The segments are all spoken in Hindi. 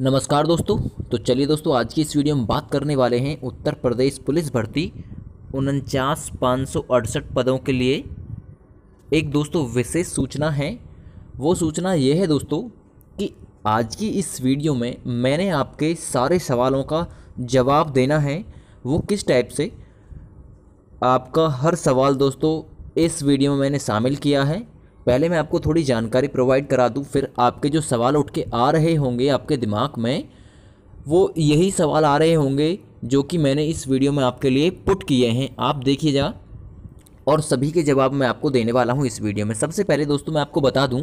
नमस्कार दोस्तों तो चलिए दोस्तों आज की इस वीडियो में बात करने वाले हैं उत्तर प्रदेश पुलिस भर्ती उनचास पाँच सौ अड़सठ पदों के लिए एक दोस्तों विशेष सूचना है वो सूचना यह है दोस्तों कि आज की इस वीडियो में मैंने आपके सारे सवालों का जवाब देना है वो किस टाइप से आपका हर सवाल दोस्तों इस वीडियो में मैंने शामिल किया है पहले मैं आपको थोड़ी जानकारी प्रोवाइड करा दूँ फिर आपके जो सवाल उठ के आ रहे होंगे आपके दिमाग में वो यही सवाल आ रहे होंगे जो कि मैंने इस वीडियो में आपके लिए पुट किए हैं आप देखिएगा और सभी के जवाब मैं आपको देने वाला हूँ इस वीडियो में सबसे पहले दोस्तों मैं आपको बता दूँ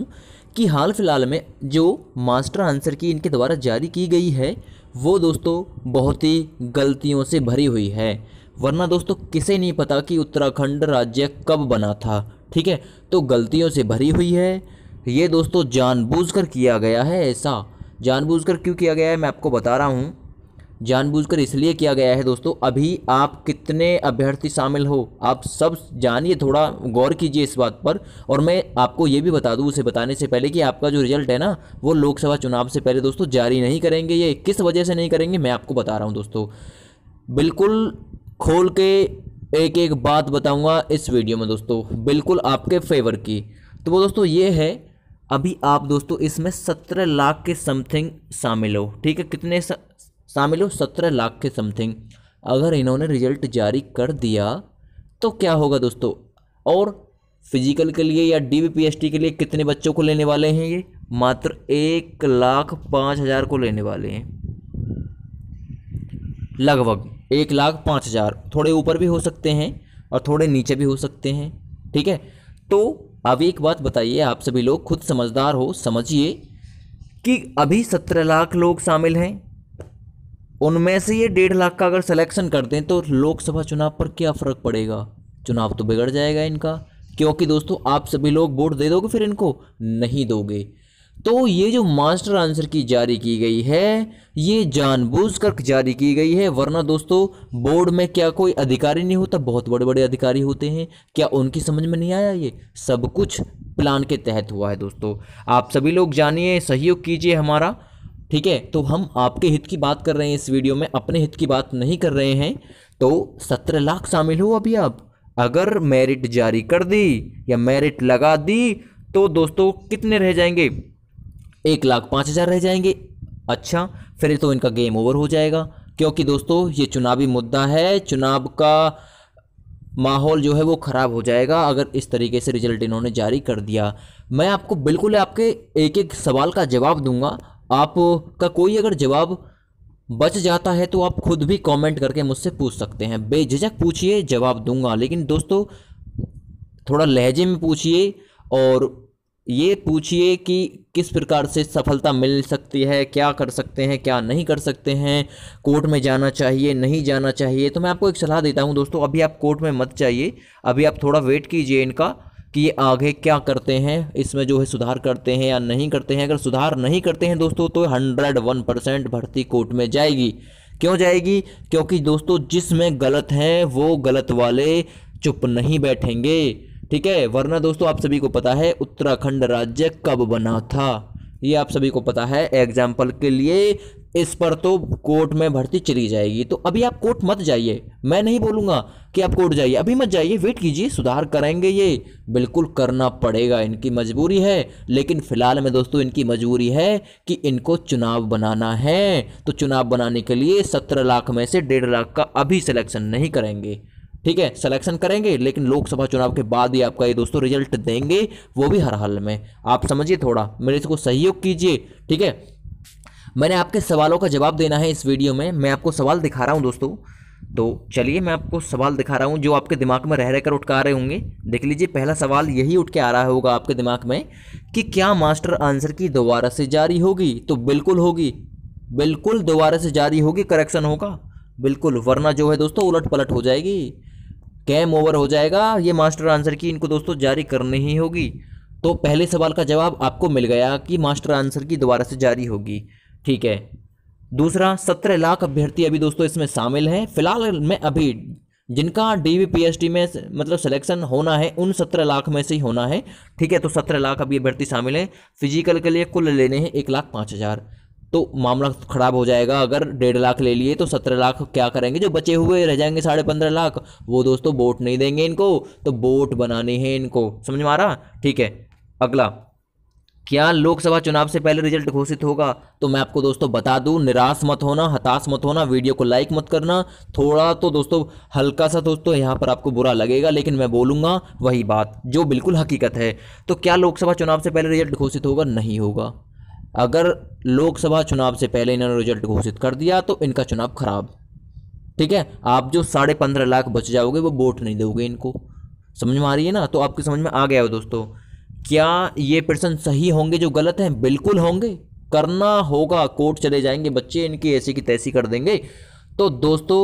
कि हाल फिलहाल में जो मास्टर आंसर की इनके द्वारा जारी की गई है वो दोस्तों बहुत ही गलतियों से भरी हुई है वरना दोस्तों किसे नहीं पता कि उत्तराखंड राज्य कब बना था ठीक है तो गलतियों से भरी हुई है ये दोस्तों जानबूझकर किया गया है ऐसा जानबूझकर क्यों किया गया है मैं आपको बता रहा हूँ जानबूझकर इसलिए किया गया है दोस्तों अभी आप कितने अभ्यर्थी शामिल हो आप सब जानिए थोड़ा गौर कीजिए इस बात पर और मैं आपको ये भी बता दूँ उसे बताने से पहले कि आपका जो रिजल्ट है ना वो लोकसभा चुनाव से पहले दोस्तों जारी नहीं करेंगे ये किस वजह से नहीं करेंगे मैं आपको बता रहा हूँ दोस्तों बिल्कुल खोल के एक एक बात बताऊंगा इस वीडियो में दोस्तों बिल्कुल आपके फेवर की तो वो दोस्तों ये है अभी आप दोस्तों इसमें सत्रह लाख के समथिंग शामिल हो ठीक है कितने शामिल हो सत्रह लाख के समथिंग अगर इन्होंने रिजल्ट जारी कर दिया तो क्या होगा दोस्तों और फिजिकल के लिए या डी के लिए कितने बच्चों को लेने वाले हैं ये मात्र एक लाख पाँच हज़ार को लेने वाले हैं लगभग एक लाख पाँच हज़ार थोड़े ऊपर भी हो सकते हैं और थोड़े नीचे भी हो सकते हैं ठीक है तो अब एक बात बताइए आप सभी लोग खुद समझदार हो समझिए कि अभी सत्रह लाख लोग शामिल हैं उनमें से ये डेढ़ लाख का अगर सिलेक्शन कर दें तो लोकसभा चुनाव पर क्या फ़र्क पड़ेगा चुनाव तो बिगड़ जाएगा इनका क्योंकि दोस्तों आप सभी लोग वोट दे दोगे फिर इनको नहीं दोगे तो ये जो मास्टर आंसर की जारी की गई है ये जानबूझकर जारी की गई है वरना दोस्तों बोर्ड में क्या कोई अधिकारी नहीं होता बहुत बड़े बड़े अधिकारी होते हैं क्या उनकी समझ में नहीं आया ये सब कुछ प्लान के तहत हुआ है दोस्तों आप सभी लोग जानिए सहयोग कीजिए हमारा ठीक है तो हम आपके हित की बात कर रहे हैं इस वीडियो में अपने हित की बात नहीं कर रहे हैं तो सत्रह लाख शामिल हो अभी आप अगर मेरिट जारी कर दी या मेरिट लगा दी तो दोस्तों कितने रह जाएंगे एक लाख पाँच हज़ार रह जाएंगे अच्छा फिर तो इनका गेम ओवर हो जाएगा क्योंकि दोस्तों ये चुनावी मुद्दा है चुनाव का माहौल जो है वो ख़राब हो जाएगा अगर इस तरीके से रिजल्ट इन्होंने जारी कर दिया मैं आपको बिल्कुल आपके एक एक सवाल का जवाब दूंगा आपका कोई अगर जवाब बच जाता है तो आप खुद भी कमेंट करके मुझसे पूछ सकते हैं बेझिझक पूछिए जवाब दूंगा लेकिन दोस्तों थोड़ा लहजे में पूछिए और ये पूछिए कि किस प्रकार से सफलता मिल सकती है क्या कर सकते हैं क्या नहीं कर सकते हैं कोर्ट में जाना चाहिए नहीं जाना चाहिए तो मैं आपको एक सलाह देता हूँ दोस्तों अभी आप कोर्ट में मत जाइए अभी आप थोड़ा वेट कीजिए इनका कि ये आगे क्या करते हैं इसमें जो है सुधार करते हैं या नहीं करते हैं अगर सुधार नहीं करते हैं दोस्तों तो हंड्रेड वन परसेंट भर्ती कोर्ट में जाएगी क्यों जाएगी क्योंकि दोस्तों जिसमें गलत हैं वो गलत वाले चुप नहीं बैठेंगे ठीक है वरना दोस्तों आप सभी को पता है उत्तराखंड राज्य कब बना था ये आप सभी को पता है एग्जाम्पल के लिए इस पर तो कोर्ट में भर्ती चली जाएगी तो अभी आप कोर्ट मत जाइए मैं नहीं बोलूँगा कि आप कोर्ट जाइए अभी मत जाइए वेट कीजिए सुधार करेंगे ये बिल्कुल करना पड़ेगा इनकी मजबूरी है लेकिन फ़िलहाल में दोस्तों इनकी मजबूरी है कि इनको चुनाव बनाना है तो चुनाव बनाने के लिए सत्रह लाख में से डेढ़ लाख का अभी सिलेक्शन नहीं करेंगे ठीक है सिलेक्शन करेंगे लेकिन लोकसभा चुनाव के बाद ही आपका ये दोस्तों रिजल्ट देंगे वो भी हर हाल में आप समझिए थोड़ा मेरे इसको सहयोग कीजिए ठीक है मैंने आपके सवालों का जवाब देना है इस वीडियो में मैं आपको सवाल दिखा रहा हूँ दोस्तों तो चलिए मैं आपको सवाल दिखा रहा हूँ जो आपके दिमाग में रह रहकर उठ आ रहे होंगे देख लीजिए पहला सवाल यही उठ के आ रहा होगा आपके दिमाग में कि क्या मास्टर आंसर की दोबारा से जारी होगी तो बिल्कुल होगी बिल्कुल दोबारा से जारी होगी करेक्शन होगा बिल्कुल वरना जो है दोस्तों उलट पलट हो जाएगी गेम ओवर हो जाएगा ये मास्टर आंसर की इनको दोस्तों जारी करनी ही होगी तो पहले सवाल का जवाब आपको मिल गया कि मास्टर आंसर की दोबारा से जारी होगी ठीक है दूसरा सत्रह लाख अभ्यर्थी अभी दोस्तों इसमें शामिल हैं फिलहाल मैं अभी जिनका डी पीएचडी में मतलब सिलेक्शन होना है उन सत्रह लाख में से ही होना है ठीक है तो सत्रह लाख अभी अभ्यर्थी शामिल हैं फिजिकल के लिए कुल लेने हैं एक लाख पाँच हज़ार तो मामला ख़राब हो जाएगा अगर डेढ़ लाख ले लिए तो सत्रह लाख क्या करेंगे जो बचे हुए रह जाएंगे साढ़े पंद्रह लाख वो दोस्तों वोट नहीं देंगे इनको तो वोट बनाने हैं इनको समझ में आ रहा ठीक है अगला क्या लोकसभा चुनाव से पहले रिजल्ट घोषित होगा तो मैं आपको दोस्तों बता दूं निराश मत होना हताश मत होना वीडियो को लाइक मत करना थोड़ा तो दोस्तों हल्का सा दोस्तों यहाँ पर आपको बुरा लगेगा लेकिन मैं बोलूँगा वही बात जो बिल्कुल हकीकत है तो क्या लोकसभा चुनाव से पहले रिजल्ट घोषित होगा नहीं होगा अगर लोकसभा चुनाव से पहले इन्होंने रिजल्ट घोषित कर दिया तो इनका चुनाव खराब ठीक है आप जो साढ़े पंद्रह लाख बच जाओगे वो वोट नहीं दोगे इनको समझ में आ रही है ना तो आपके समझ में आ गया हो दोस्तों क्या ये प्रश्न सही होंगे जो गलत हैं बिल्कुल होंगे करना होगा कोर्ट चले जाएंगे बच्चे इनकी ऐसी की तैसी कर देंगे तो दोस्तों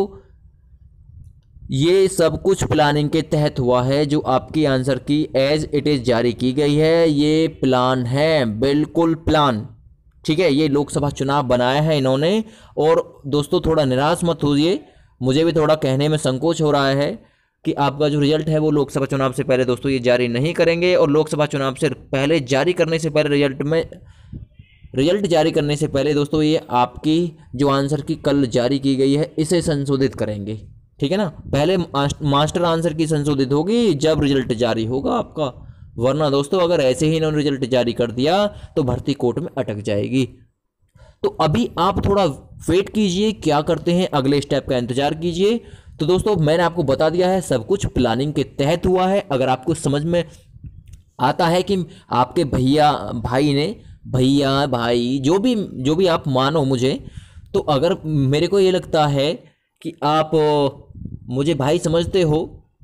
ये सब कुछ प्लानिंग के तहत हुआ है जो आपकी आंसर की एज इट इज़ जारी की गई है ये प्लान है बिल्कुल प्लान ठीक है ये लोकसभा चुनाव बनाया है इन्होंने और दोस्तों थोड़ा निराश मत होइए मुझे भी थोड़ा कहने में संकोच हो रहा है कि आपका जो रिजल्ट है वो लोकसभा चुनाव से पहले दोस्तों ये जारी नहीं करेंगे और लोकसभा चुनाव से पहले जारी करने से पहले रिजल्ट में रिजल्ट जारी करने से पहले दोस्तों ये आपकी जो आंसर की कल जारी की गई है इसे संशोधित करेंगे ठीक है ना पहले मास्टर आंसर की संशोधित होगी जब रिजल्ट जारी होगा आपका वरना दोस्तों अगर ऐसे ही इन्होंने रिजल्ट जारी कर दिया तो भर्ती कोर्ट में अटक जाएगी तो अभी आप थोड़ा वेट कीजिए क्या करते हैं अगले स्टेप का इंतजार कीजिए तो दोस्तों मैंने आपको बता दिया है सब कुछ प्लानिंग के तहत हुआ है अगर आपको समझ में आता है कि आपके भैया भाई ने भैया भाई जो भी जो भी आप मानो मुझे तो अगर मेरे को ये लगता है कि आप मुझे भाई समझते हो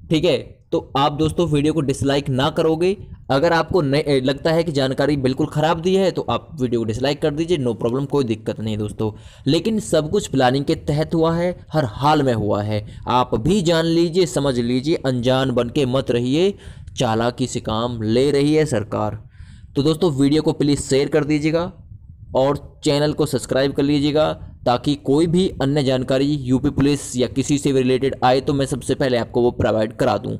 ठीक है तो आप दोस्तों वीडियो को डिसलाइक ना करोगे अगर आपको नहीं लगता है कि जानकारी बिल्कुल ख़राब दी है तो आप वीडियो को डिसलाइक कर दीजिए नो प्रॉब्लम कोई दिक्कत नहीं दोस्तों लेकिन सब कुछ प्लानिंग के तहत हुआ है हर हाल में हुआ है आप भी जान लीजिए समझ लीजिए अनजान बन के मत रहिए चालाकी से काम ले रही है सरकार तो दोस्तों वीडियो को प्लीज़ शेयर कर दीजिएगा और चैनल को सब्सक्राइब कर लीजिएगा ताकि कोई भी अन्य जानकारी यूपी पुलिस या किसी से भी रिलेटेड आए तो मैं सबसे पहले आपको वो प्रोवाइड करा दूँ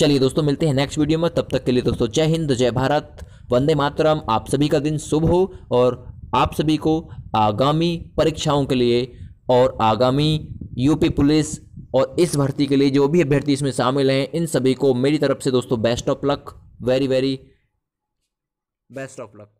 चलिए दोस्तों मिलते हैं नेक्स्ट वीडियो में तब तक के लिए दोस्तों जय हिंद जय भारत वंदे मातरम आप सभी का दिन शुभ हो और आप सभी को आगामी परीक्षाओं के लिए और आगामी यूपी पुलिस और इस भर्ती के लिए जो भी अभ्यर्थी इसमें शामिल हैं इन सभी को मेरी तरफ से दोस्तों best of luck very very best of luck